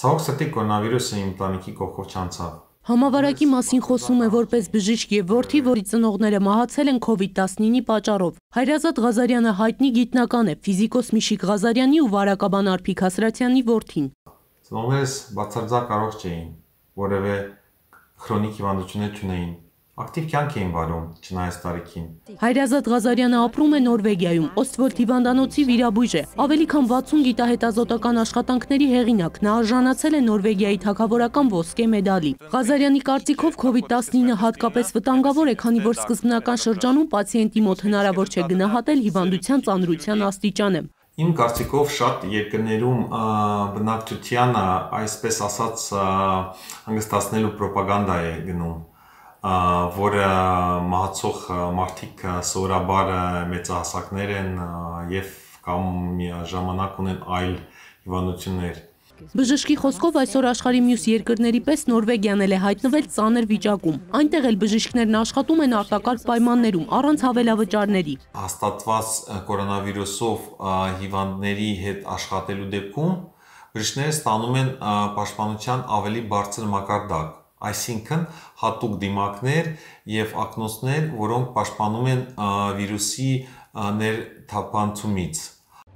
Ցավոք սրտի կորոնավիրուսը իմ տանիքի կողքով չանցավ։ Համավարակի մասին խոսում է որպես բժիշկ եւ որդի, որի ծնողները մահացել են COVID-19-ի պատճառով։ Հայրազատ Ղազարյանը հայտնի գիտնական է, ֆիզիկոս Միշիկ Ղազարյանի ու վարակաբան Արփիկ Հասրացյանի որդին։ Ծնողներս բացարձակ առողջ չէին, որևէ քրոնիկ հիվանդություններ չունեին, ակտիվ կյանք էին վարում չնայած տարիքին։ Հայրազատ Ղազարյանը ապրում է Նորվեգիայում, Օստվոր Թիվանդանոցի վիրաբույժ է։ Ավելի քան 60 գիտահետազոտական աշխատանքների հեղինակ, նա արժանացել է Նորվեգիայի թագավորական ոսկե մեդալի։ Ղազարյանի կարծիքով COVID-19 հատկապես վտանգավոր է, քանի որ սկզբնական շրջանում պացիենտի մոտ հնարավոր չէ գնահատել հիվանդության ծանրության աստիճանը։ Իմ կարծիքով շատ երկրներում բնակչությանը այսպես ասած հանգստացնելու պրոպագանդա է գնում որը մահացող մարդիկ սովորաբար մեծահասակներ են եւ կամ ժամանակ ունեն այլ հիվանդություններ։ Բժշկի խոսքով այսօր աշխարհի մյուս երկրների պես Նորվեգիան էլ է հայտնվել ծանր վիճակում։ Այնտեղ էլ բժիշկներն աշխատում են արտակարգ պայմաններում, առանց հավելավճարների։ Հաստատված կորոնավիրուսով հիվանդների հետ աշխատելու դեպքում բժիշկները ստանում են պաշտպանության ավելի բարձր մակարդակ այսինքն հատուկ դիմակներ եւ ակնոցներ, որոնք պաշտպանում են վիրուսի ներթափանցումից։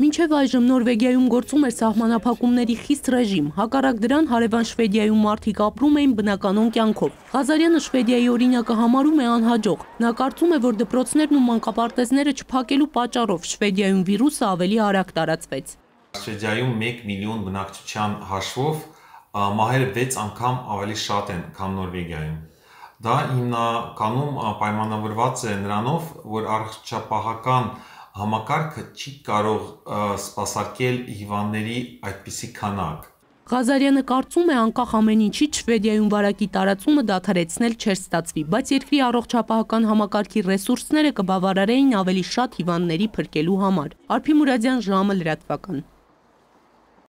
Մինչև այժմ Նորվեգիայում գործում էր սահմանափակումների խիստ ռեժիմ, հակառակ դրան հարևան Շվեդիայում մարդիկ ապրում էին բնականոն կյանքով։ Ղազարյանը Շվեդիայի օրինակը համարում է անհաջող։ Նա կարծում է, որ դպրոցներն ու մանկապարտեզները չփակելու պատճառով Շվեդիայում վիրուսը ավելի արագ տարածվեց։ Շվեդիայում 1 միլիոն բնակչության հաշվով մահերը 6 անգամ ավելի շատ են, քան Նորվեգիայում։ Դա հիմնականում պայմանավորված է նրանով, որ առողջապահական համակարգը չի կարող սպասարկել հիվանդների այդպիսի քանակ։ Ղազարյանը կարծում է անկախ ամեն ինչի Շվեդիայում վարակի տարածումը դադարեցնել չէր ստացվի, բայց երկրի առողջապահական համակարգի ռեսուրսները կբավարարեին ավելի շատ հիվանդների փրկելու համար։ Արփի Մուրադյան ժամը լրատվական։